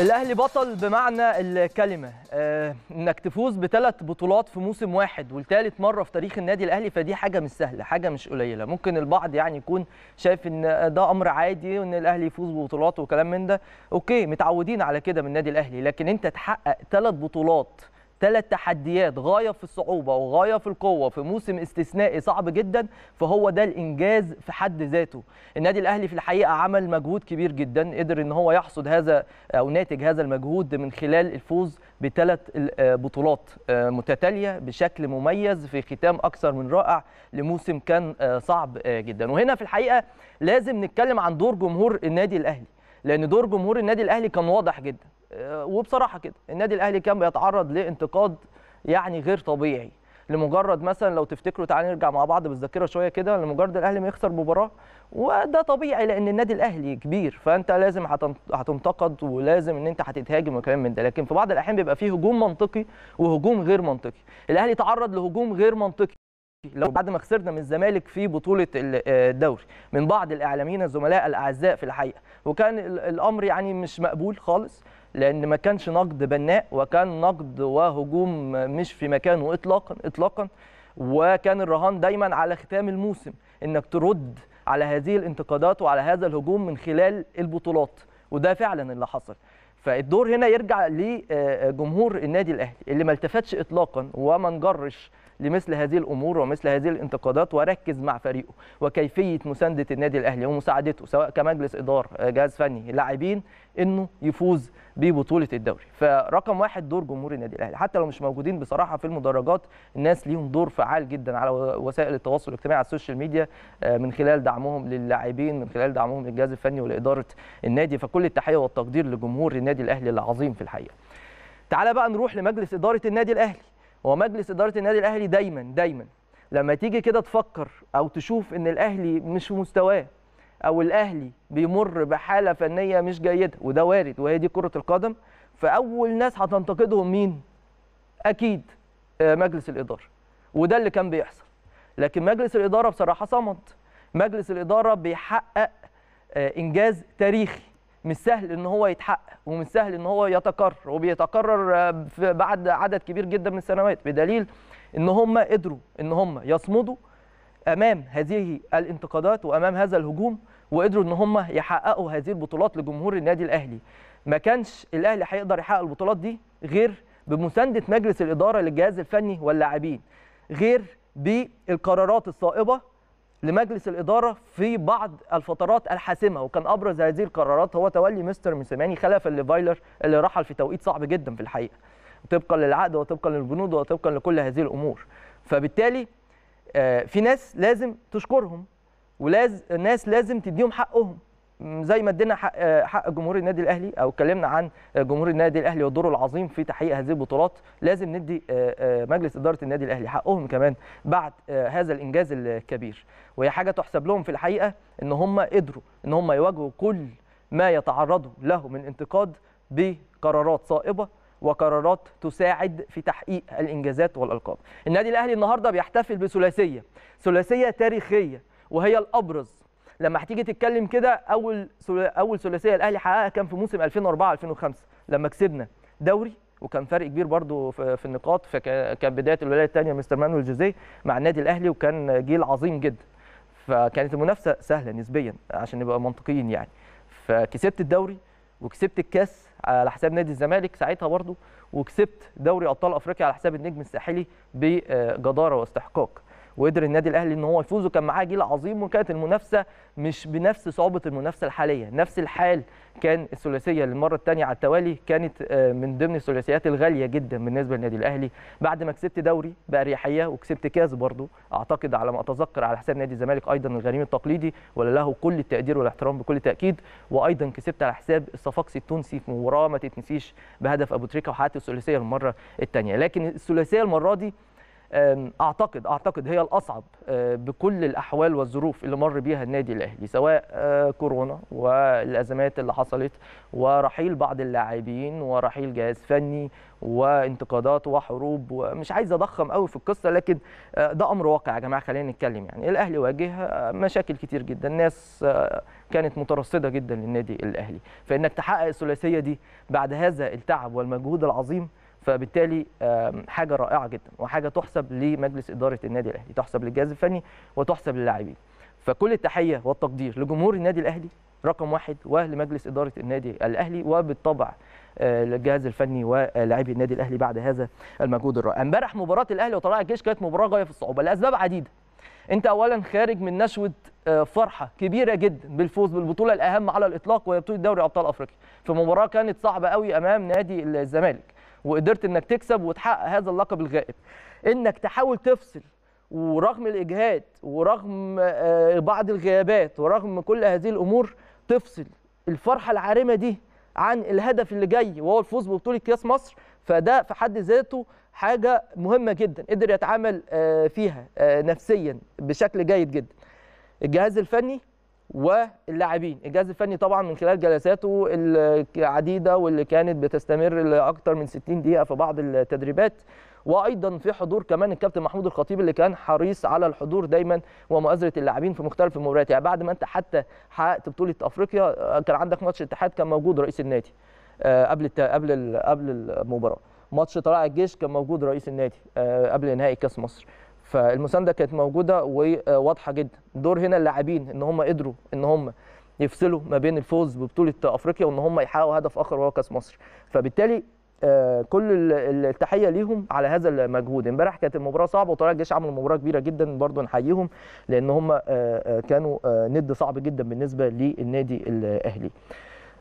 الاهلي بطل بمعنى الكلمه آه انك تفوز بثلاث بطولات في موسم واحد ولثالث مره في تاريخ النادي الاهلي فدي حاجه مش سهله حاجه مش قليله ممكن البعض يعني يكون شايف ان ده امر عادي وان الاهلي يفوز ببطولات وكلام من ده اوكي متعودين على كده من النادي الاهلي لكن انت تحقق ثلاث بطولات ثلاث تحديات غايه في الصعوبه وغايه في القوه في موسم استثنائي صعب جدا فهو ده الانجاز في حد ذاته النادي الاهلي في الحقيقه عمل مجهود كبير جدا قدر ان هو يحصد هذا او ناتج هذا المجهود من خلال الفوز بثلاث آه، بطولات آه، متتاليه بشكل مميز في ختام اكثر من رائع لموسم كان آه، صعب جدا وهنا في الحقيقه لازم نتكلم عن دور جمهور النادي الاهلي لان دور جمهور النادي الاهلي كان واضح جدا آه، وبصراحه كده النادي الاهلي كان بيتعرض لانتقاد يعني غير طبيعي لمجرد مثلا لو تفتكروا تعالى نرجع مع بعض بالذاكره شويه كده لمجرد الاهلي ما يخسر مباراه وده طبيعي لان النادي الاهلي كبير فانت لازم هتنتقد ولازم ان انت هتتهاجم وكلام من ده لكن في بعض الاحيان بيبقى فيه هجوم منطقي وهجوم غير منطقي الاهلي تعرض لهجوم غير منطقي لو بعد ما خسرنا من الزمالك في بطوله آه، الدوري من بعض الاعلاميين الزملاء الاعزاء في الحقيقه وكان الامر يعني مش مقبول خالص لان ما كانش نقد بناء وكان نقد وهجوم مش في مكانه اطلاقا اطلاقا وكان الرهان دايما على ختام الموسم انك ترد على هذه الانتقادات وعلى هذا الهجوم من خلال البطولات وده فعلا اللي حصل فالدور هنا يرجع لجمهور النادي الاهلي اللي ما التفتش اطلاقا وما انجرش لمثل هذه الامور ومثل هذه الانتقادات وركز مع فريقه وكيفيه مسانده النادي الاهلي ومساعدته سواء كمجلس اداره آه، جهاز فني لاعبين انه يفوز ببطوله الدوري فرقم واحد دور جمهور النادي الاهلي حتى لو مش موجودين بصراحه في المدرجات الناس ليهم دور فعال جدا على وسائل التواصل الاجتماعي على السوشيال ميديا آه، من خلال دعمهم للاعبين من خلال دعمهم للجهاز الفني ولاداره النادي فكل التحيه والتقدير لجمهور النادي الاهلي العظيم في الحقيقه تعالى بقى نروح لمجلس اداره النادي الاهلي هو مجلس اداره النادي الاهلي دايما دايما لما تيجي كده تفكر او تشوف ان الاهلي مش مستواه او الاهلي بيمر بحاله فنيه مش جيده وده وارد وهي دي كره القدم فاول ناس هتنتقدهم مين اكيد آه، مجلس الاداره وده اللي كان بيحصل لكن مجلس الاداره بصراحه صمد مجلس الاداره بيحقق آه، انجاز تاريخي مش سهل ان هو يتحقق ومش سهل ان هو يتكرر وبيتكرر آه، بعد عدد كبير جدا من السنوات بدليل ان هم قدروا ان هم يصمدوا امام هذه الانتقادات وامام هذا الهجوم وقدروا ان هم يحققوا هذه البطولات لجمهور النادي الاهلي ما كانش الاهلي هيقدر يحقق البطولات دي غير بمسانده مجلس الاداره للجهاز الفني واللاعبين غير بالقرارات الصائبه لمجلس الإدارة في بعض الفترات الحاسمة وكان أبرز هذه القرارات هو تولي مستر موسيماني خلفا لفايلر اللي رحل في توقيت صعب جدا في الحقيقة طبقا للعقد وطبقا للبنود وطبقا لكل هذه الأمور فبالتالي آه، في ناس لازم تشكرهم وناس لازم تديهم حقهم زي ما ادينا حق آه، حق جمهور النادي الاهلي او اتكلمنا عن آه، جمهور النادي الاهلي ودوره العظيم في تحقيق هذه البطولات لازم ندي آه، مجلس اداره النادي الاهلي حقهم كمان بعد هذا الانجاز الكبير وهي حاجه تحسب لهم في الحقيقه ان هم قدروا ان هم يواجهوا كل ما يتعرضوا له من انتقاد بقرارات صائبه وقرارات تساعد في تحقيق الانجازات والالقاب النادي الاهلي النهارده بيحتفل بثلاثيه ثلاثيه تاريخيه وهي الابرز لما هتيجي تتكلم كده اول اول ثلاثيه الاهلي حققها كان في موسم 2004 2005 لما كسبنا دوري وكان فرق كبير برضو في النقاط فكان بدايه الولايه الثانيه مستر مانويل جوزيه مع النادي الاهلي وكان جيل عظيم جدا فكانت المنافسه سهله نسبيا عشان نبقى منطقيين يعني فكسبت الدوري وكسبت الكاس على حساب نادي الزمالك ساعتها برضو وكسبت دوري ابطال افريقيا على حساب النجم الساحلي بجداره واستحقاق وقدر النادي الاهلي ان هو يفوز وكان معاه جيل عظيم وكانت المنافسه مش بنفس صعوبه المنافسه الحاليه نفس الحال كان الثلاثيه للمره الثانيه على التوالي كانت آه، من ضمن الثلاثيات الغاليه جدا بالنسبه للنادي الاهلي بعد ما كسبت دوري باريحيه وكسبت كاس برضه اعتقد على ما اتذكر على حساب نادي الزمالك ايضا الغريم التقليدي وله كل التقدير والاحترام بكل تاكيد وايضا كسبت على حساب الصفاقسي التونسي في مباراه ما تتنسيش بهدف ابو تريكه وحققت الثلاثيه للمره الثانيه لكن الثلاثيه المره دي اعتقد اعتقد هي الاصعب أه، بكل الاحوال والظروف اللي مر بيها النادي الاهلي سواء أه، كورونا والازمات اللي حصلت ورحيل بعض اللاعبين ورحيل جهاز فني وانتقادات وحروب ومش عايز اضخم قوي في القصه لكن أه، ده امر واقع يا جماعه خلينا نتكلم يعني الاهلي واجه مشاكل كتير جدا ناس كانت مترصده جدا للنادي الاهلي فانك تحقق الثلاثيه دي بعد هذا التعب والمجهود العظيم فبالتالي حاجه رائعه جدا وحاجه تحسب لمجلس اداره النادي الاهلي تحسب للجهاز الفني وتحسب للاعبين فكل التحيه والتقدير لجمهور النادي الاهلي رقم واحد ولمجلس اداره النادي الاهلي وبالطبع الجهاز آه، الفني ولاعبي النادي الاهلي بعد هذا المجهود الرائع امبارح مباراه الاهلي وطلائع الجيش كانت مباراه غايه في الصعوبه لاسباب عديده انت اولا خارج من نشوه آه، فرحه كبيره جدا بالفوز بالبطوله الاهم على الاطلاق وهي بطوله دوري ابطال افريقيا في مباراه كانت صعبه قوي امام نادي الزمالك وقدرت انك تكسب وتحقق هذا اللقب الغائب انك تحاول تفصل ورغم الاجهاد ورغم آه، بعض الغيابات ورغم كل هذه الامور تفصل الفرحه العارمه دي عن الهدف اللي جاي وهو الفوز ببطوله كاس مصر فده في حد ذاته حاجه مهمه جدا قدر يتعامل آه، فيها آه، نفسيا بشكل جيد جدا الجهاز الفني واللاعبين الجهاز الفني طبعا من خلال جلساته العديده واللي كانت بتستمر لاكثر من 60 دقيقه في بعض التدريبات وايضا في حضور كمان الكابتن محمود الخطيب اللي كان حريص على الحضور دايما ومؤازره اللاعبين في مختلف المباريات يعني بعد ما انت حتى حققت بطوله افريقيا آه، كان عندك ماتش اتحاد كان موجود رئيس النادي آه، قبل قبل قبل المباراه ماتش طلائع الجيش كان موجود رئيس النادي آه، قبل نهائي كاس مصر فالمسانده كانت موجوده وواضحه جدا دور هنا اللاعبين ان هم قدروا ان هم يفصلوا ما بين الفوز ببطوله افريقيا وان هم يحققوا هدف اخر وهو كاس مصر فبالتالي آه، كل التحيه ليهم على هذا المجهود امبارح كانت المباراه صعبه وطلع الجيش عمل مباراه كبيره جدا برضو نحييهم لان هم آه، آه، كانوا ند صعب جدا بالنسبه للنادي الاهلي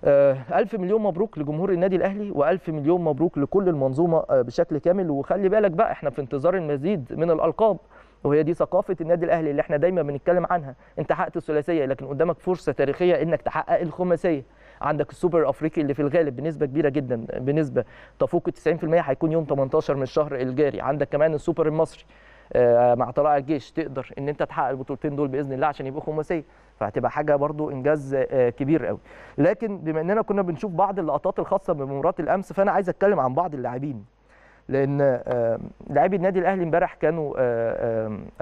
آه، ألف مليون مبروك لجمهور النادي الأهلي وألف مليون مبروك لكل المنظومة آه، بشكل كامل وخلي بالك بقى احنا في انتظار المزيد من الألقاب وهي دي ثقافة النادي الأهلي اللي احنا دايما بنتكلم عنها انت حققت الثلاثية لكن قدامك فرصة تاريخية انك تحقق الخماسية عندك السوبر الافريقي اللي في الغالب بنسبه كبيره جدا بنسبه تفوق 90% هيكون يوم 18 من الشهر الجاري عندك كمان السوبر المصري آه، مع طلائع الجيش تقدر ان انت تحقق البطولتين دول باذن الله عشان يبقوا خماسيه فهتبقى حاجه برضو انجاز آه، كبير قوي لكن بما اننا كنا بنشوف بعض اللقطات الخاصه بمباراه الامس فانا عايز اتكلم عن بعض اللاعبين لان آه، لاعبي النادي الاهلي امبارح كانوا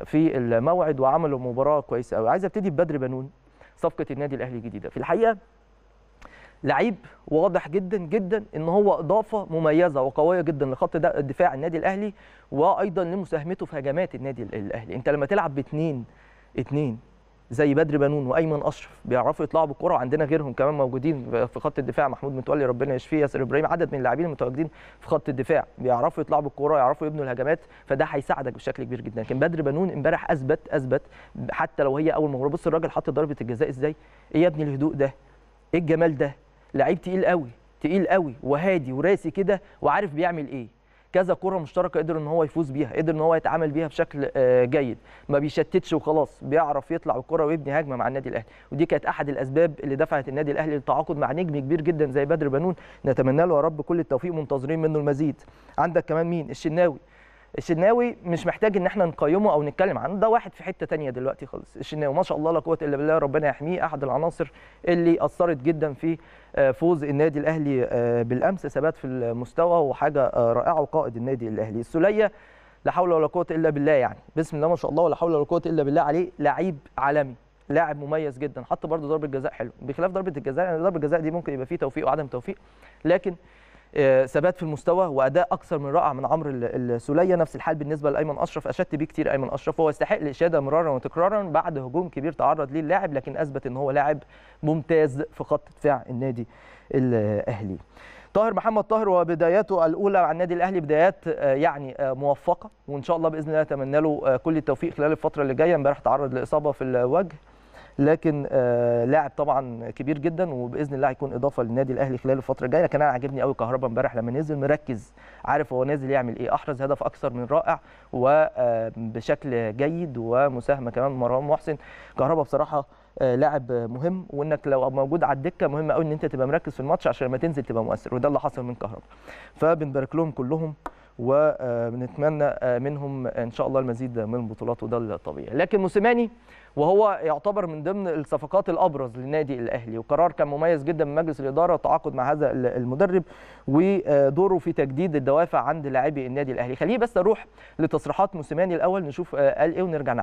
في الموعد وعملوا مباراه كويسه قوي عايز ابتدي ببدر بنون صفقه النادي الاهلي الجديده في الحقيقه لعيب واضح جدا جدا ان هو اضافه مميزه وقويه جدا لخط دفاع النادي الاهلي وايضا لمساهمته في هجمات النادي الاهلي انت لما تلعب باثنين اثنين زي بدر بنون وايمن اشرف بيعرفوا يطلعوا بالكره وعندنا غيرهم كمان موجودين في خط الدفاع محمود متولي ربنا يشفيه ياسر ابراهيم عدد من اللاعبين المتواجدين في خط الدفاع بيعرفوا يطلعوا بالكره يعرفوا يبنوا الهجمات فده هيساعدك بشكل كبير جدا لكن بدر بنون امبارح اثبت اثبت حتى لو هي اول مباراه بص الراجل حط ضربه الجزاء ازاي ايه يا ابني الهدوء ده ايه الجمال ده لعيب تقيل قوي تقيل قوي وهادي وراسي كده وعارف بيعمل ايه كذا كره مشتركه قدر ان هو يفوز بيها قدر ان هو يتعامل بيها بشكل آه، جيد ما بيشتتش وخلاص بيعرف يطلع الكره ويبني هجمه مع النادي الاهلي ودي كانت احد الاسباب اللي دفعت النادي الاهلي للتعاقد مع نجم كبير جدا زي بدر بنون نتمنى له يا رب كل التوفيق منتظرين منه المزيد عندك كمان مين الشناوي الشناوي مش محتاج ان احنا نقيمه او نتكلم عنه ده واحد في حته تانية دلوقتي خالص الشناوي ما شاء الله لا قوه الا بالله ربنا يحميه احد العناصر اللي اثرت جدا في آه، فوز النادي الاهلي آه، بالامس ثبات في المستوى وحاجه آه، رائعه وقائد النادي الاهلي السوليه لا حول ولا قوه الا بالله يعني بسم الله ما شاء الله ولا حول ولا قوه الا بالله عليه لعيب عالمي لاعب مميز جدا حط برضه ضربه جزاء حلو بخلاف ضربه الجزاء يعني ضربه الجزاء دي ممكن يبقى فيه توفيق وعدم توفيق لكن آه، ثبات في المستوى واداء اكثر من رائع من عمرو السوليه نفس الحال بالنسبه لايمن اشرف اشدت بيه كتير ايمن اشرف هو يستحق الاشاده مرارا وتكرارا بعد هجوم كبير تعرض ليه اللاعب لكن اثبت ان هو لاعب ممتاز في خط دفاع النادي الاهلي طاهر محمد طاهر وبداياته الاولى مع النادي الاهلي بدايات آه، يعني آه، موفقه وان شاء الله باذن الله اتمنى له كل التوفيق خلال الفتره اللي جايه امبارح تعرض لاصابه في الوجه لكن آه، لاعب طبعا كبير جدا وباذن الله هيكون اضافه للنادي الاهلي خلال الفتره الجايه لكن انا عاجبني قوي كهربا امبارح لما نزل مركز عارف هو نازل يعمل ايه احرز هدف اكثر من رائع وبشكل آه، جيد ومساهمه كمان مروان محسن كهربا بصراحه آه، لاعب مهم وانك لو موجود على الدكه مهم قوي ان انت تبقى مركز في الماتش عشان لما تنزل تبقى مؤثر وده اللي حصل من كهربا فبنبارك لهم كلهم ونتمنى آه، منهم ان شاء الله المزيد من البطولات وده الطبيعي لكن موسيماني وهو يعتبر من ضمن الصفقات الابرز للنادي الاهلي وقرار كان مميز جدا من مجلس الاداره التعاقد مع هذا المدرب ودوره في تجديد الدوافع عند لاعبي النادي الاهلي خليه بس اروح لتصريحات موسيماني الاول نشوف آه، قال ايه ونرجع نعلم